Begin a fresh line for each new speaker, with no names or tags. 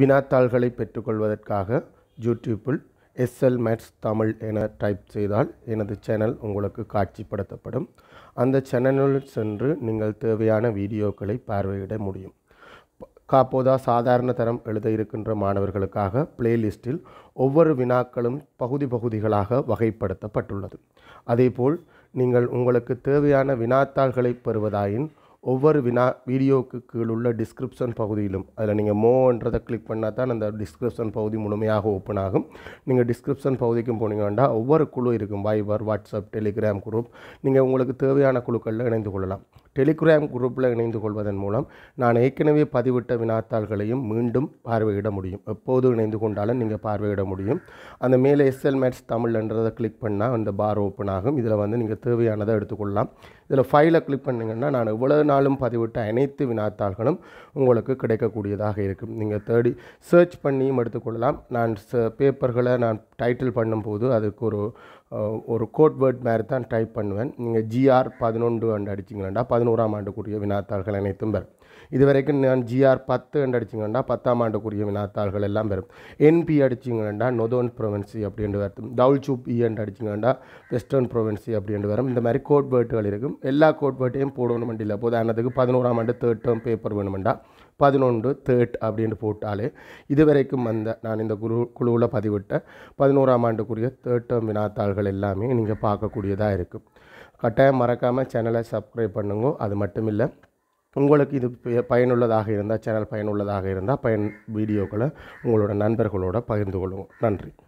வினாத்தாள்களை பெற்றுக்கொள்வதற்காக யூடியூப்பில் SL mats Tamil என டைப் செய்தால் எனது சேனல் உங்களுக்கு காட்சிப்படுத்தப்படும் அந்த சேனலில் சென்று நீங்கள் தேவையான வீடியோக்களை பார்வையிட முடியும் காப்போதா சாதாரண தரம் எழுத இருக்கின்ற மாணவர்களுக்காக பிளேலிஸ்டில் ஒவ்வொரு வினாக்களும் பகுதி பகுதிகளாக வகைப்படுத்தப்பட்டுள்ளது அதேபோல் நீங்கள் உங்களுக்கு தேவையான வினாத்தாள்களை பெறுவதாயின் ஒவ்வொரு வினா வீடியோவுக்கு கீழுள்ள டிஸ்கிரிப்ஷன் பகுதியிலும் அதில் நீங்கள் மோன்றதை கிளிக் பண்ணால் தான் அந்த டிஸ்கிரிப்ஷன் பகுதி முழுமையாக ஓப்பன் ஆகும் நீங்கள் டிஸ்கிரிப்ஷன் பகுதிக்கும் போனீங்கன்னா ஒவ்வொரு குழு இருக்கும் வைபர் வாட்ஸ்அப் டெலிகிராம் குரூப் நீங்கள் உங்களுக்கு தேவையான குழுக்களில் இணைந்து கொள்ளலாம் டெலிகிராம் குரூப்பில் இணைந்து கொள்வதன் மூலம் நான் ஏற்கனவே பதிவிட்ட வினாத்தாள்களையும் மீண்டும் பார்வையிட முடியும் எப்போது இணைந்து கொண்டாலும் நீங்கள் பார்வையிட முடியும் அந்த மேலே எஸ்எல் மேட்ச் தமிழ்ன்றதை கிளிக் பண்ணால் அந்த பார் ஓப்பன் ஆகும் இதில் வந்து நீங்கள் தேவையானதை எடுத்துக்கொள்ளலாம் இதில் ஃபைலை கிளிக் பண்ணிங்கன்னா நான் எவ்வளோ நாளும் பதிவிட்ட அனைத்து வினாத்தாள்களும் உங்களுக்கு கிடைக்கக்கூடியதாக இருக்கும் நீங்கள் தேடி சர்ச் பண்ணியும் எடுத்துக்கொள்ளலாம் நான் பேப்பர்களை நான் டைட்டில் பண்ணும்போது அதுக்கு ஒரு ஒரு கோட் வேர்ட் மாதிரி தான் டைப் பண்ணுவேன் நீங்கள் ஜிஆர் பதினொன்று அண்டு அடிச்சிங்களேண்டா பதினோராம் ஆண்டுக்குரிய வினாத்தாள்கள் அனைத்தும் வரும் இது வரைக்கும் நான் ஜிஆர் பத்து அண்டு அடிச்சிங்கன்னா பத்தாம் ஆண்டுக்குரிய வினாத்தாள்கள் எல்லாம் வரும் என்பி அடிச்சிங்கன்னா நொதோன் ப்ரொவென்சி அப்படின்ட்டு வரும் டவுல்சூப் e அண்டு அடிச்சிங்கன்னா வெஸ்டர்ன் ப்ரொவென்சி அப்படின்ட்டு வரும் இந்த மாதிரி கோட் வேர்ட்டுகள் இருக்கும் எல்லா கோட் வேர்ட்டையும் போடணும் இல்லை போதும் ஆனதுக்கு பதினோராம் ஆண்டு தேர்ட் டேர்ம் பேப்பர் வேணுமெண்டா பதினொன்று தேர்ட் அப்படின்ட்டு போட்டாலே இதுவரைக்கும் வந்த நான் இந்த குழு குழுவில் பதிவிட்ட பதினோராம் ஆண்டுக்குரிய தேர்ட் வினாத்தாள்கள் எல்லாமே நீங்கள் பார்க்கக்கூடியதாக இருக்கும் கட்டாயம் மறக்காமல் சேனலை சப்ஸ்கிரைப் பண்ணுங்க அது மட்டும் இல்லை உங்களுக்கு இது பயனுள்ளதாக இருந்தால் சேனல் பயனுள்ளதாக இருந்தால் பயன் வீடியோக்களை உங்களோட நண்பர்களோட பகிர்ந்து கொள்ளுங்கள் நன்றி